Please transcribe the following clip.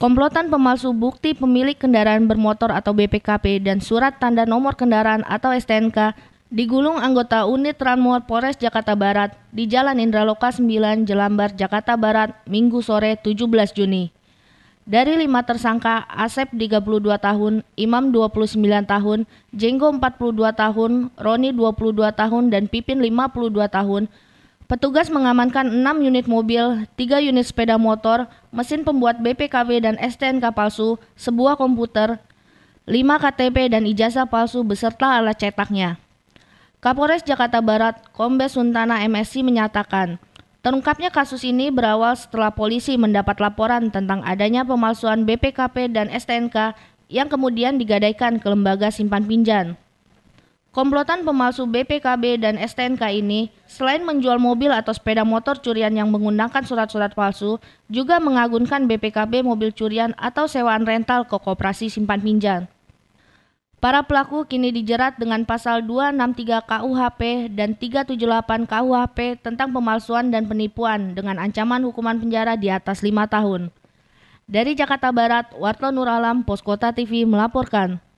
Komplotan pemalsu bukti pemilik kendaraan bermotor atau BPKP dan surat tanda nomor kendaraan atau STNK digulung anggota unit Ranmor Polres Jakarta Barat di Jalan Indraloka 9 Jelambar, Jakarta Barat, Minggu sore 17 Juni. Dari lima tersangka, Asep 32 tahun, Imam 29 tahun, Jenggo 42 tahun, Roni 22 tahun, dan Pipin 52 tahun, Petugas mengamankan 6 unit mobil, 3 unit sepeda motor, mesin pembuat BPKB dan STNK palsu, sebuah komputer, 5 KTP dan ijazah palsu beserta alat cetaknya. Kapolres Jakarta Barat, Kombes Suntana MSc, menyatakan, terungkapnya kasus ini berawal setelah polisi mendapat laporan tentang adanya pemalsuan BPKP dan STNK yang kemudian digadaikan ke lembaga simpan pinjam. Komplotan pemalsu BPKB dan STNK ini, selain menjual mobil atau sepeda motor curian yang menggunakan surat-surat palsu, juga mengagunkan BPKB mobil curian atau sewaan rental ke koperasi simpan pinjam. Para pelaku kini dijerat dengan pasal 263 KUHP dan 378 KUHP tentang pemalsuan dan penipuan dengan ancaman hukuman penjara di atas 5 tahun. Dari Jakarta Barat, Warto Nur Alam, Poskota TV melaporkan.